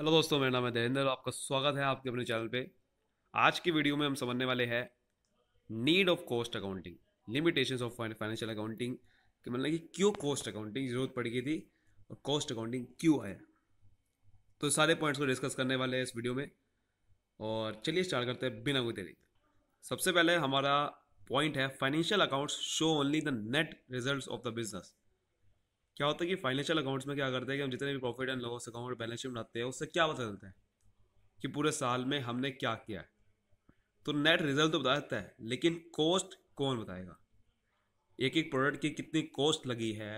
hello दोस्तों मेरा नाम है देवेंद्र आपका स्वागत है आपके अपने चैनल पे आज की वीडियो में हम समझने वाले हैं need of cost accounting limitations of financial accounting कि मतलब कि क्यों कॉस्ट अकाउंटिंग जरूरत पड़ गई थी और कॉस्ट अकाउंटिंग क्यों आया तो सारे पॉइंट्स को डिस्कस करने वाले हैं इस वीडियो में और चलिए स्टार्ट करते हैं बिना कोई देरी सबसे पहले हमारा पॉइंट है financial accounts show only the net result of the business क्या होता है कि फाइनेंशियल अकाउंट्स में क्या करते हैं कि हम जितने भी profit and loss account balance sheet बनाते हैं उससे क्या पता चलता है कि पूरे साल में हमने क्या किया है तो नेट रिजल्ट तो बता देता है लेकिन कॉस्ट कौन बताएगा एक एक प्रोडक्ट की कितनी कॉस्ट लगी है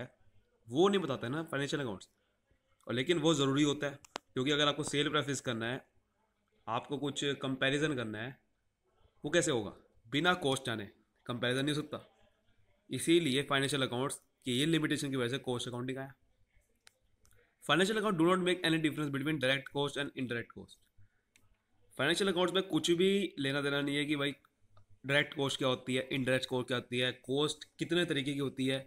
वो नहीं बताता है ना फाइनेंशियल अकाउंट्स और लेकिन वो ज़रूरी होता है क्योंकि अगर आपको सेल प्रेफिस करना है आपको कुछ कंपैरिजन करना है वो कैसे होगा बिना कॉस्ट जाने कंपैरिजन नहीं हो सकता इसीलिए फाइनेंशियल अकाउंट्स कि ये लिमिटेशन की वजह से कॉस्ट अकाउंटिंग आया financial account do not make any difference between direct cost and indirect cost financial accounts में कुछ भी लेना देना नहीं है कि भाई डायरेक्ट कॉस्ट क्या होती है इनडायरेक्ट कॉस्ट क्या होती है कॉस्ट कितने तरीके की होती है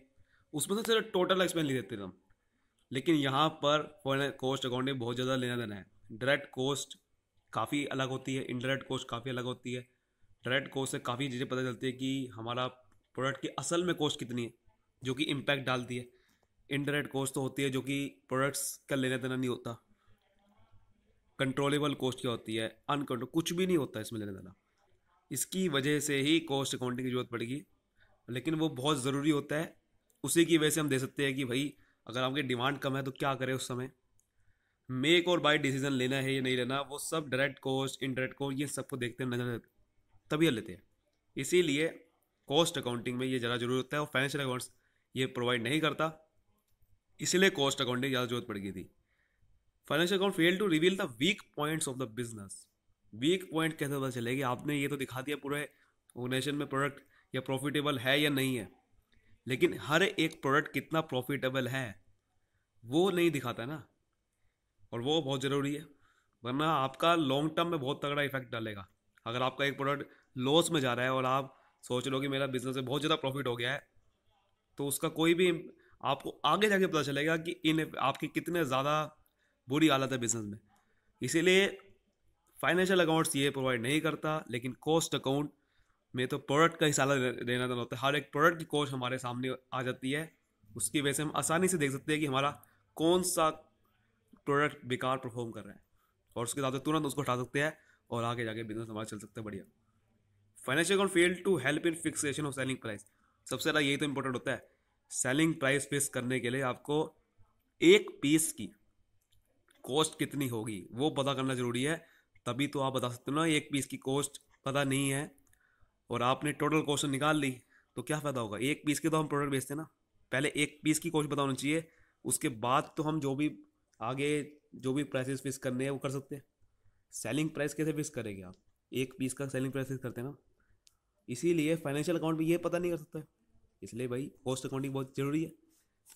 उसमें से तो सिर्फ टोटल एक्सपेंस लिख देते हम लेकिन यहाँ पर कॉस्ट अकाउंटिंग बहुत ज़्यादा लेना देना है डायरेक्ट कॉस्ट काफ़ी अलग होती है इनडायरेक्ट कॉस्ट काफ़ी अलग होती है डायरेक्ट कॉस्ट से काफ़ी चीज़ें पता चलती है कि हमारा प्रोडक्ट की असल में कॉस्ट कितनी है जो कि इम्पैक्ट डालती है इंटरनेट कॉस्ट तो होती है जो कि प्रोडक्ट्स का लेना देना नहीं होता कंट्रोलेबल कॉस्ट क्या होती है अनकंट्रोल कुछ भी नहीं होता इसमें लेना देना इसकी वजह से ही कॉस्ट अकाउंटिंग की जरूरत पड़ेगी लेकिन वो बहुत ज़रूरी होता है उसी की वजह से हम दे सकते हैं कि भाई अगर आपकी डिमांड कम है तो क्या करें उस समय मेक और बाई डिसीजन लेना है या नहीं लेना वो सब डायरेक्ट कॉस्ट इंटरनेट कॉस्ट ये सबको देखते हैं नजर तभी लेते हैं इसीलिए कॉस्ट अकाउंटिंग में ये ज़रा जरूरी होता है और फाइनेंशियल अकाउंट्स ये प्रोवाइड नहीं करता इसलिए कॉस्ट अकाउंटिंग ज़्यादा जरूरत पड़ गई थी financial account fail to reveal the weak points of the business weak point कैसे पता चलेगी आपने ये तो दिखा दिया पूरे ऑर्गेनाइजेशन में प्रोडक्ट या प्रॉफिटेबल है या नहीं है लेकिन हर एक प्रोडक्ट कितना प्रॉफिटेबल है वो नहीं दिखाता है ना और वो बहुत ज़रूरी है वरना आपका लॉन्ग टर्म में बहुत तगड़ा इफेक्ट डालेगा अगर आपका एक प्रोडक्ट लॉस में जा रहा है और आप सोच लो कि मेरा बिजनेस में बहुत ज़्यादा प्रॉफिट हो गया है तो उसका कोई भी आपको आगे जाके पता चलेगा कि इन आपकी कितने ज़्यादा बुरी हालत है बिजनेस में इसीलिए फाइनेंशियल अकाउंट्स ये प्रोवाइड नहीं करता लेकिन कॉस्ट अकाउंट में तो प्रोडक्ट का हिसाब देना देना तो होता है हर एक प्रोडक्ट की कॉस्ट हमारे सामने आ जाती है उसकी वजह से हम आसानी से देख सकते हैं कि हमारा कौन सा प्रोडक्ट बेकार परफॉर्म कर रहा है और उसके साथ तुरंत उसको हटा सकते हैं और आगे जाके बिजनेस हमारा चल सकता है बढ़िया financial account fail to help in fixation of selling price सबसे ज़्यादा यही तो इम्पोर्टेंट होता है सेलिंग प्राइस फिक्स करने के लिए आपको एक पीस की कॉस्ट कितनी होगी वो पता करना ज़रूरी है तभी तो आप बता सकते हो ना एक पीस की कॉस्ट पता नहीं है और आपने टोटल कॉस्ट निकाल ली तो क्या फ़ायदा होगा एक पीस के तो हम प्रोडक्ट बेचते हैं ना पहले एक पीस की कॉस्ट पता चाहिए उसके बाद तो हम जो भी आगे जो भी प्राइसेस फिक्स करने हैं वो कर सकते हैं सेलिंग प्राइस कैसे फिक्स करेंगे आप एक पीस का सेलिंग प्राइस फिक्स करते हैं ना इसीलिए फाइनेंशियल अकाउंट भी ये पता नहीं कर सकता है इसलिए भाई कॉस्ट अकाउंटिंग बहुत जरूरी है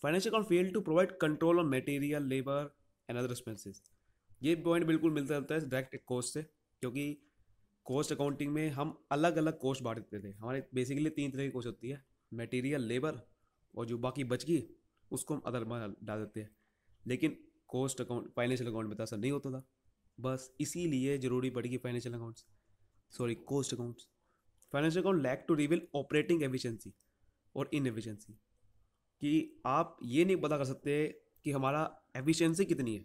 financial account fail to provide control on material labour and other expenses ये पॉइंट बिल्कुल मिलता रहता है डायरेक्ट कॉस्ट से क्योंकि कॉस्ट अकाउंटिंग में हम अलग अलग कॉस्ट बांट देते थे हमारे बेसिकली तीन तरह की कॉस्ट होती है मटेरियल लेबर और जो बाकी बच गई उसको हम अदर में डाल देते हैं लेकिन कॉस्ट अकाउंट फाइनेंशियल अकाउंट में तो ऐसा नहीं होता था बस इसीलिए जरूरी पड़ेगी financial accounts sorry cost accounts financial account lack to reveal operating efficiency और इनएफिशेंसी कि आप ये नहीं पता कर सकते कि हमारा एफिशिएंसी कितनी है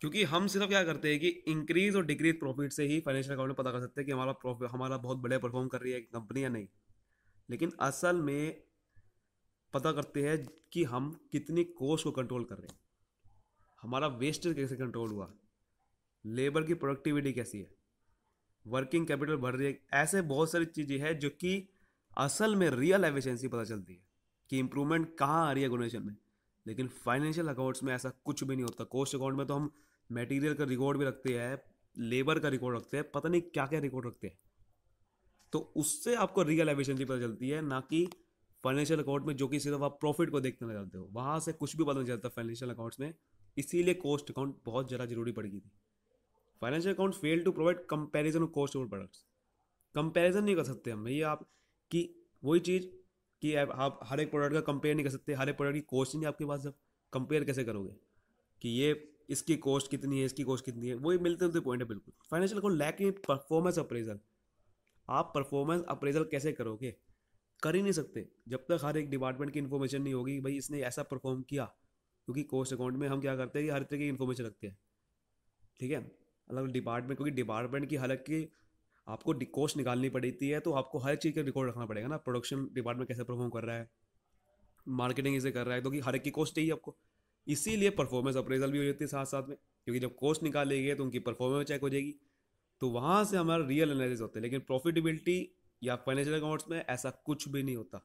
क्योंकि हम सिर्फ क्या करते हैं कि इंक्रीज और डिक्रीज प्रॉफिट से ही फाइनेंशियल अकाउंट में पता कर सकते हैं कि हमारा प्रॉफिट हमारा बहुत बढ़िया परफॉर्म कर रही है कंपनी या नहीं लेकिन असल में पता करते हैं कि हम कितनी कोस्ट को कंट्रोल कर रहे हैं हमारा वेस्टेज कैसे कंट्रोल हुआ लेबर की प्रोडक्टिविटी कैसी है वर्किंग कैपिटल बढ़ रही है ऐसे बहुत सारी चीज़ें हैं जो कि असल में रियल एफिशिएंसी पता चलती है कि इंप्रूवमेंट कहाँ आ रही है डोनेशन में लेकिन फाइनेंशियल अकाउंट्स में ऐसा कुछ भी नहीं होता कोस्ट अकाउंट में तो हम मटेरियल का रिकॉर्ड भी रखते हैं लेबर का रिकॉर्ड रखते हैं पता नहीं क्या क्या रिकॉर्ड रखते हैं तो उससे आपको रियल एफिशिएंसी पता चलती है ना कि फाइनेंशियल अकाउंट में जो कि सिर्फ आप प्रॉफिट को देखते नजर आते हो वहाँ से कुछ भी पता नहीं चलता फाइनेंशियल अकाउंट्स में इसीलिए कोस्ट अकाउंट बहुत ज़्यादा जरूरी पड़ गई थी financial account fail to provide comparison of cost और प्रोडक्ट्स कंपैरिजन नहीं कर सकते हम भैया आप कि वही चीज़ कि आप हर एक प्रोडक्ट का कंपेयर नहीं कर सकते हर एक प्रोडक्ट की कॉस्ट नहीं आपके पास जब कंपेयर कैसे करोगे कि ये इसकी कॉस्ट कितनी है इसकी कॉस्ट कितनी है वही मिलते जुलते पॉइंट है बिल्कुल financial account in performance appraisal आप परफॉर्मेंस अप्रेजल कैसे करोगे कर ही नहीं सकते जब तक हर एक डिपार्टमेंट की इन्फॉर्मेशन नहीं होगी भाई इसने ऐसा परफॉर्म किया क्योंकि कॉस्ट अकाउंट में हम क्या करते हैं कि हर तरह की इन्फॉर्मेशन रखते हैं ठीक है अलग डिपार्टमेंट क्योंकि डिपार्टमेंट की हालांकि आपको कॉस्ट निकालनी पड़ती है तो आपको हर चीज़ का रिकॉर्ड रखना पड़ेगा ना प्रोडक्शन डिपार्टमेंट कैसे परफॉर्म कर रहा है मार्केटिंग इसे कर रहा है तो कि हर एक की कोस्ट चाहिए आपको इसीलिए परफॉर्मेंस अप्रेजल भी हो जाती है साथ साथ में क्योंकि जब कॉस्ट निकालेंगे तो उनकी परफॉर्मेंस चेक हो जाएगी तो वहाँ से हमारा रियल एनालिसिस होता है लेकिन प्रॉफिटेबिलिटी या फाइनेंशियल अकाउंट्स में ऐसा कुछ भी नहीं होता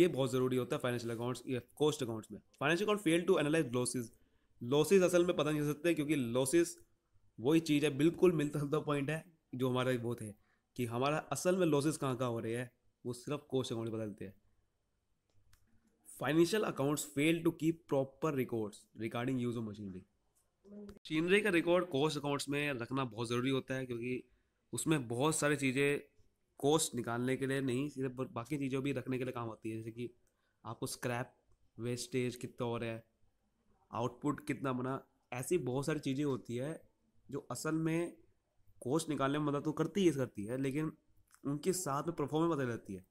ये बहुत ज़रूरी होता है फाइनेंशियल अकाउंट्स या कोस्ट अकाउंट्स में financial account fail to analyse losses losses असल में पता नहीं चल सकते क्योंकि लॉसेज वही चीज़ है बिल्कुल मिलता जुलता पॉइंट है जो हमारा वो थे कि हमारा असल में लॉसेस कहाँ कहाँ हो रहे हैं वो सिर्फ कोस्ट अकाउंट बता देते हैं financial accounts fail to keep proper records regarding use of machinery machinery का रिकॉर्ड कॉस्ट अकाउंट्स में रखना बहुत ज़रूरी होता है क्योंकि उसमें बहुत सारी चीज़ें कोस्ट निकालने के लिए नहीं सिर्फ बाकी चीज़ों भी रखने के लिए काम आती है जैसे कि आपको स्क्रैप वेस्टेज कितना हो रहा है आउटपुट कितना बना ऐसी बहुत सारी चीज़ें होती है जो असल में कोच निकालने में मदद तो करती ही करती है लेकिन उनके साथ में परफॉर्मेंस बदल जाती है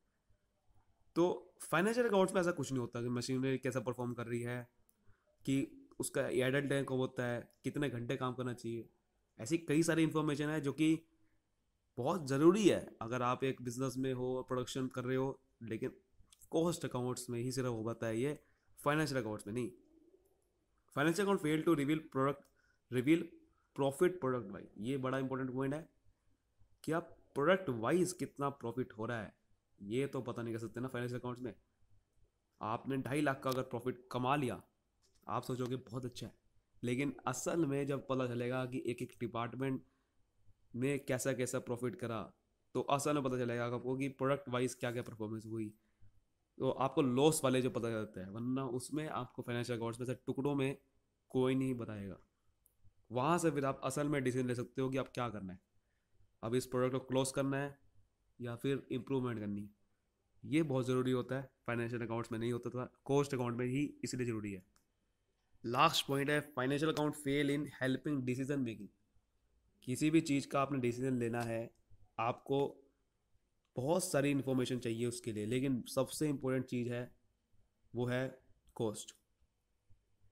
तो फाइनेंशियल अकाउंट्स में ऐसा कुछ नहीं होता कि मशीनरी कैसा परफॉर्म कर रही है कि उसका एडल्ट टाइम कब होता है कितने घंटे काम करना चाहिए ऐसी कई सारी इन्फॉर्मेशन है जो कि बहुत ज़रूरी है अगर आप एक बिजनेस में हो प्रोडक्शन कर रहे हो लेकिन कॉस्ट अकाउंट्स में ही सिर्फ हो पाता है ये फाइनेंशियल अकाउंट्स में नहीं financial account fail to reveal product reveal profit product wise ये बड़ा इंपॉर्टेंट पॉइंट है कि आप प्रोडक्ट वाइज कितना प्रॉफिट हो रहा है ये तो पता नहीं कर सकते ना फाइनेंशियल अकाउंट्स में आपने ढाई लाख का अगर प्रॉफिट कमा लिया आप सोचोगे बहुत अच्छा है लेकिन असल में जब पता चलेगा कि एक एक डिपार्टमेंट में कैसा कैसा प्रॉफिट करा तो असल में पता चलेगा आपको कि प्रोडक्ट वाइज क्या क्या परफॉर्मेंस हुई तो आपको लॉस वाले जो पता चलते हैं वरना उसमें आपको फाइनेंशियल अकाउंट्स में से टुकड़ों में कोई नहीं बताएगा वहाँ से फिर आप असल में डिसीजन ले सकते हो कि आप क्या करना है अब इस प्रोडक्ट को क्लोज करना है या फिर इम्प्रूवमेंट करनी है ये बहुत ज़रूरी होता है फाइनेंशियल अकाउंट्स में नहीं होता था कोस्ट अकाउंट में ही इसलिए ज़रूरी है लास्ट पॉइंट है financial account fail in helping decision making किसी भी चीज़ का आपने डिसीजन लेना है आपको बहुत सारी इन्फॉर्मेशन चाहिए उसके लिए लेकिन सबसे इम्पोर्टेंट चीज़ है वो है कॉस्ट